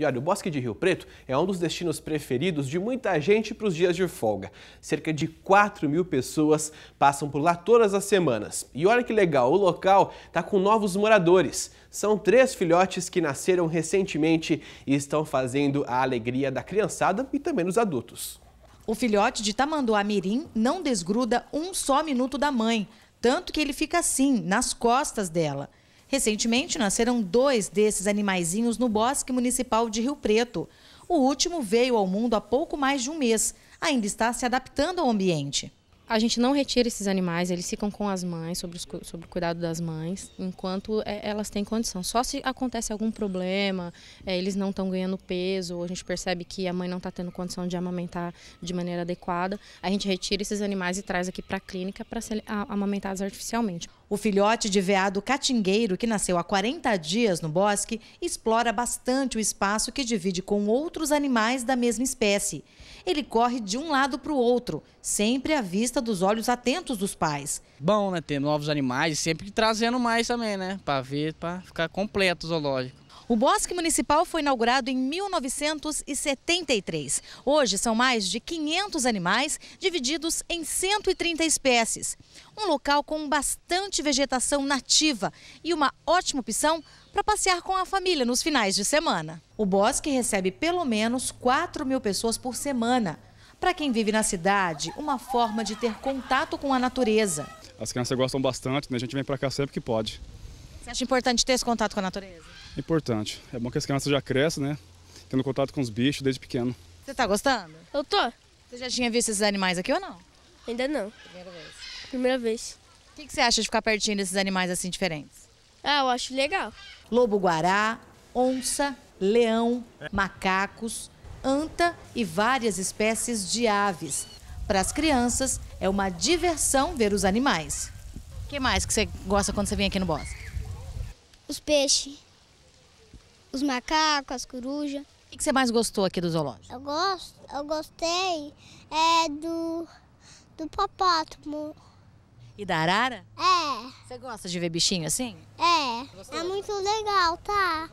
E olha, o Bosque de Rio Preto é um dos destinos preferidos de muita gente para os dias de folga. Cerca de 4 mil pessoas passam por lá todas as semanas. E olha que legal, o local está com novos moradores. São três filhotes que nasceram recentemente e estão fazendo a alegria da criançada e também dos adultos. O filhote de tamanduá mirim não desgruda um só minuto da mãe, tanto que ele fica assim, nas costas dela. Recentemente, nasceram dois desses animaizinhos no Bosque Municipal de Rio Preto. O último veio ao mundo há pouco mais de um mês. Ainda está se adaptando ao ambiente. A gente não retira esses animais, eles ficam com as mães, sobre, os, sobre o cuidado das mães, enquanto é, elas têm condição. Só se acontece algum problema, é, eles não estão ganhando peso, ou a gente percebe que a mãe não está tendo condição de amamentar de maneira adequada, a gente retira esses animais e traz aqui para a clínica para ser amamentados artificialmente. O filhote de veado catingueiro, que nasceu há 40 dias no bosque, explora bastante o espaço que divide com outros animais da mesma espécie. Ele corre de um lado para o outro, sempre à vista dos olhos atentos dos pais. Bom, né? Ter novos animais e sempre trazendo mais também, né? Para ver, para ficar completo o zoológico. O Bosque Municipal foi inaugurado em 1973. Hoje são mais de 500 animais divididos em 130 espécies. Um local com bastante vegetação nativa e uma ótima opção para passear com a família nos finais de semana. O bosque recebe pelo menos 4 mil pessoas por semana. Para quem vive na cidade, uma forma de ter contato com a natureza. As crianças gostam bastante, né? a gente vem para cá sempre que pode. Você acha importante ter esse contato com a natureza? Importante. É bom que as crianças já crescem, né? Tendo contato com os bichos desde pequeno. Você está gostando? Eu tô. Você já tinha visto esses animais aqui ou não? Ainda não. Primeira vez. Primeira vez. O que você acha de ficar pertinho desses animais assim diferentes? Ah, eu acho legal. Lobo-guará, onça, leão, macacos, anta e várias espécies de aves. Para as crianças, é uma diversão ver os animais. O que mais que você gosta quando você vem aqui no bosque? Os peixes, os macacos, as corujas. O que você mais gostou aqui do zoológico? Eu, gosto, eu gostei é, do, do hipopótamo. E da arara? É. Você gosta de ver bichinho assim? É. É muito legal, tá?